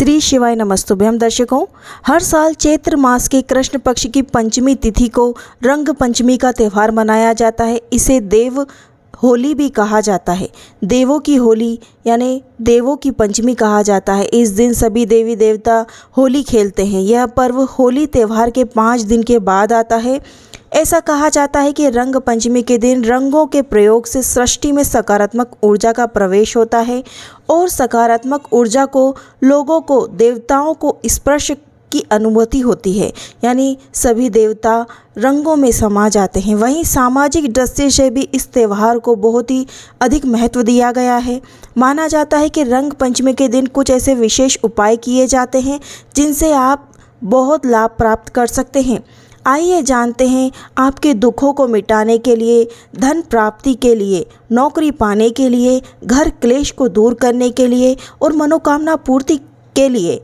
श्री शिवाय नमस्तुभ्यम दर्शकों हर साल चैत्र मास के कृष्ण पक्ष की पंचमी तिथि को रंग पंचमी का त्यौहार मनाया जाता है इसे देव होली भी कहा जाता है देवों की होली यानी देवों की पंचमी कहा जाता है इस दिन सभी देवी देवता होली खेलते हैं यह पर्व होली त्यौहार के पाँच दिन के बाद आता है ऐसा कहा जाता है कि रंग पंचमी के दिन रंगों के प्रयोग से सृष्टि में सकारात्मक ऊर्जा का प्रवेश होता है और सकारात्मक ऊर्जा को लोगों को देवताओं को स्पर्श की अनुमति होती है यानी सभी देवता रंगों में समा जाते हैं वहीं सामाजिक दृष्टि से भी इस त्यौहार को बहुत ही अधिक महत्व दिया गया है माना जाता है कि रंग पंचमी के दिन कुछ ऐसे विशेष उपाय किए जाते हैं जिनसे आप बहुत लाभ प्राप्त कर सकते हैं आइए जानते हैं आपके दुखों को मिटाने के लिए धन प्राप्ति के लिए नौकरी पाने के लिए घर क्लेश को दूर करने के लिए और मनोकामना पूर्ति के लिए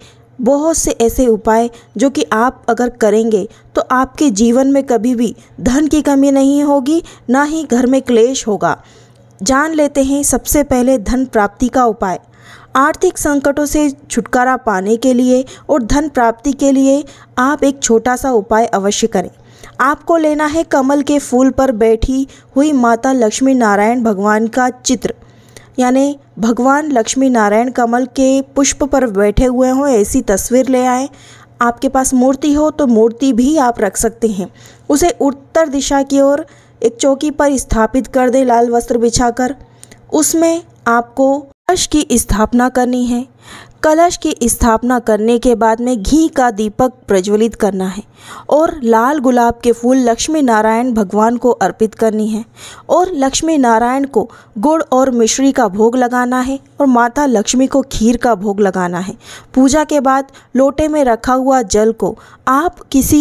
बहुत से ऐसे उपाय जो कि आप अगर करेंगे तो आपके जीवन में कभी भी धन की कमी नहीं होगी ना ही घर में क्लेश होगा जान लेते हैं सबसे पहले धन प्राप्ति का उपाय आर्थिक संकटों से छुटकारा पाने के लिए और धन प्राप्ति के लिए आप एक छोटा सा उपाय अवश्य करें आपको लेना है कमल के फूल पर बैठी हुई माता लक्ष्मी नारायण भगवान का चित्र यानी भगवान लक्ष्मी नारायण कमल के पुष्प पर बैठे हुए हों ऐसी तस्वीर ले आए आपके पास मूर्ति हो तो मूर्ति भी आप रख सकते हैं उसे उत्तर दिशा की ओर एक चौकी पर स्थापित कर दें लाल वस्त्र बिछाकर उसमें आपको कलश की स्थापना करनी है कलश की स्थापना करने के बाद में घी का दीपक प्रज्वलित करना है और लाल गुलाब के फूल लक्ष्मी नारायण भगवान को अर्पित करनी है और लक्ष्मी नारायण को गुड़ और मिश्री का भोग लगाना है और माता लक्ष्मी को खीर का भोग लगाना है पूजा के बाद लोटे में रखा हुआ जल को आप किसी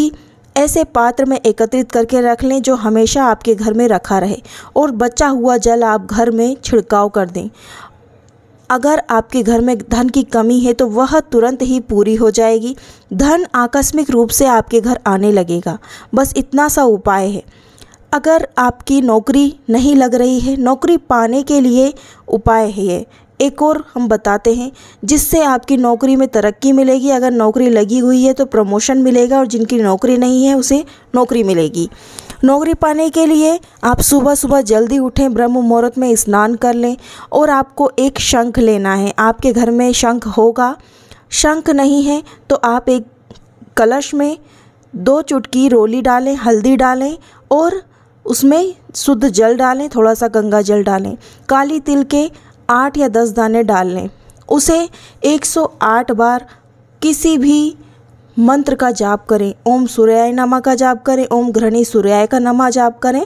ऐसे पात्र में एकत्रित करके रख लें जो हमेशा आपके घर में रखा रहे और बचा हुआ जल आप घर में छिड़काव कर दें अगर आपके घर में धन की कमी है तो वह तुरंत ही पूरी हो जाएगी धन आकस्मिक रूप से आपके घर आने लगेगा बस इतना सा उपाय है अगर आपकी नौकरी नहीं लग रही है नौकरी पाने के लिए उपाय है एक और हम बताते हैं जिससे आपकी नौकरी में तरक्की मिलेगी अगर नौकरी लगी हुई है तो प्रमोशन मिलेगा और जिनकी नौकरी नहीं है उसे नौकरी मिलेगी नौकरी पाने के लिए आप सुबह सुबह जल्दी उठें ब्रह्म मुहूर्त में स्नान कर लें और आपको एक शंख लेना है आपके घर में शंख होगा शंख नहीं है तो आप एक कलश में दो चुटकी रोली डालें हल्दी डालें और उसमें शुद्ध जल डालें थोड़ा सा गंगा जल डालें काली तिल के आठ या दस दाने डाल लें उसे 108 बार किसी भी मंत्र का जाप करें ओम सूर्याय नमा का जाप करें ओम घृणी सूर्याय का नमा जाप करें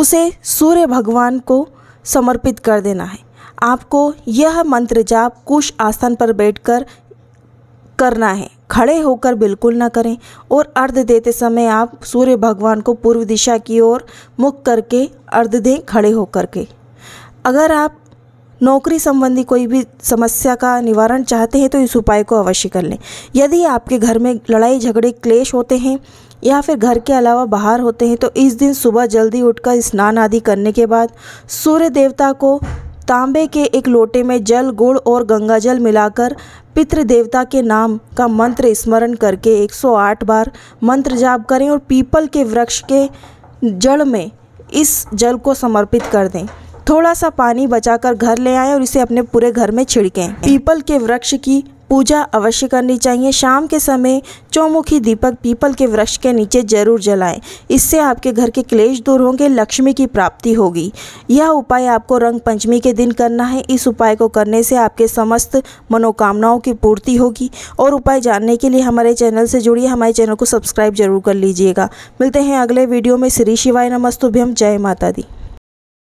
उसे सूर्य भगवान को समर्पित कर देना है आपको यह मंत्र जाप कुश आसन पर बैठकर करना है खड़े होकर बिल्कुल ना करें और अर्ध देते समय आप सूर्य भगवान को पूर्व दिशा की ओर मुख करके अर्ध दें खड़े होकर के अगर आप नौकरी संबंधी कोई भी समस्या का निवारण चाहते हैं तो इस उपाय को अवश्य कर लें यदि आपके घर में लड़ाई झगड़े क्लेश होते हैं या फिर घर के अलावा बाहर होते हैं तो इस दिन सुबह जल्दी उठकर स्नान आदि करने के बाद सूर्य देवता को तांबे के एक लोटे में जल गुड़ और गंगा जल मिलाकर पितृ देवता के नाम का मंत्र स्मरण करके 108 बार मंत्र जाप करें और पीपल के वृक्ष के जड़ में इस जल को समर्पित कर दें थोड़ा सा पानी बचाकर घर ले आएं और इसे अपने पूरे घर में छिड़कें पीपल के वृक्ष की पूजा अवश्य करनी चाहिए शाम के समय चौमुखी दीपक पीपल के वृक्ष के नीचे जरूर जलाएं इससे आपके घर के क्लेश दूर होंगे लक्ष्मी की प्राप्ति होगी यह उपाय आपको रंग पंचमी के दिन करना है इस उपाय को करने से आपके समस्त मनोकामनाओं की पूर्ति होगी और उपाय जानने के लिए हमारे चैनल से जुड़िए हमारे चैनल को सब्सक्राइब जरूर कर लीजिएगा मिलते हैं अगले वीडियो में श्री शिवाय नमस्तुभ्यम जय माता दी